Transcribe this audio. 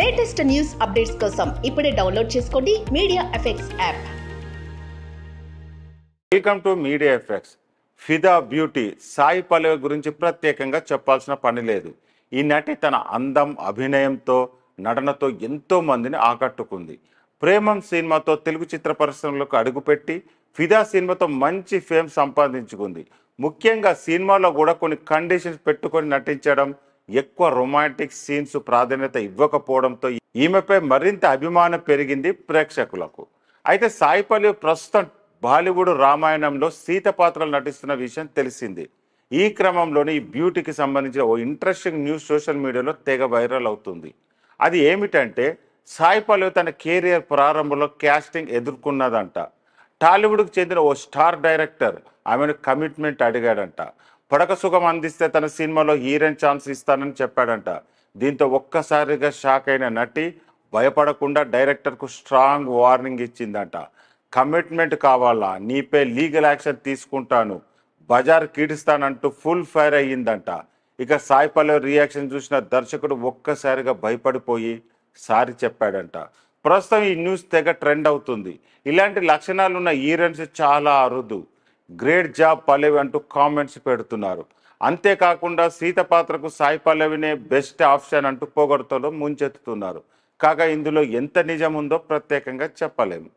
latest news updates కోసం ఇప్పుడే download చేసుకోండి media effects app welcome to media effects Fidaa beauty Sai Pallavi గురించి ప్రత్యేకంగా చెప్పాల్సిన పని లేదు ఈ నటి తన అందం అభినయంతో నటనతో ఎంతో మందిని ఆకట్టుకుంది ప్రేమం సినిమాతో తెలుగు చిత్ర పరిశ్రమలకు అడుగుపెట్టి ఫిదా సినిమాతో మంచి ఫేమ్ సంపాదించుకుంది ముఖ్యంగా సినిమాలో కూడా కొన్ని కండిషన్స్ పెట్టుకొని నటించడం ఎక్కువ రొమాంటిక్ సీన్స్ ప్రాధాన్యత ఇవ్వకపోవడంతో ఈమెపై మరింత అభిమానం పెరిగింది ప్రేక్షకులకు అయితే సాయి ప్రస్తుతం బాలీవుడ్ రామాయణంలో సీత పాత్రలు నటిస్తున్న విషయం తెలిసింది ఈ క్రమంలోనే ఈ బ్యూటీకి సంబంధించిన ఓ ఇంట్రెస్టింగ్ న్యూస్ సోషల్ మీడియాలో తెగ వైరల్ అవుతుంది అది ఏమిటంటే సాయి తన కెరియర్ ప్రారంభంలో క్యాస్టింగ్ ఎదుర్కొన్నదంట టాలీవుడ్కు చెందిన ఓ స్టార్ డైరెక్టర్ ఆమెను కమిట్మెంట్ అడిగాడంట పడక సుఖం అందిస్తే తన సినిమాలో హీరోయిన్ ఛాన్స్ ఇస్తానని చెప్పాడంట దీంతో ఒక్కసారిగా షాక్ అయిన నటి భయపడకుండా డైరెక్టర్కు స్ట్రాంగ్ వార్నింగ్ ఇచ్చిందంట కమిట్మెంట్ కావాలా నీపై లీగల్ యాక్షన్ తీసుకుంటాను బజార్ కీడిస్తానంటూ ఫుల్ ఫైర్ అయ్యిందంట ఇక సాయి రియాక్షన్ చూసిన దర్శకుడు ఒక్కసారిగా భయపడిపోయి సారి చెప్పాడంట ప్రస్తుతం ఈ న్యూస్ తెగ ట్రెండ్ అవుతుంది ఇలాంటి లక్షణాలున్న హీరోయిన్స్ చాలా అరుదు గ్రేట్ జాబ్ పల్లవి అంటూ కామెంట్స్ పెడుతున్నారు అంతేకాకుండా సీత పాత్రకు సాయి పల్లవినే బెస్ట్ ఆప్షన్ అంటూ పొగడతలో ముంచెత్తుతున్నారు కాగా ఇందులో ఎంత నిజం ఉందో ప్రత్యేకంగా చెప్పలేము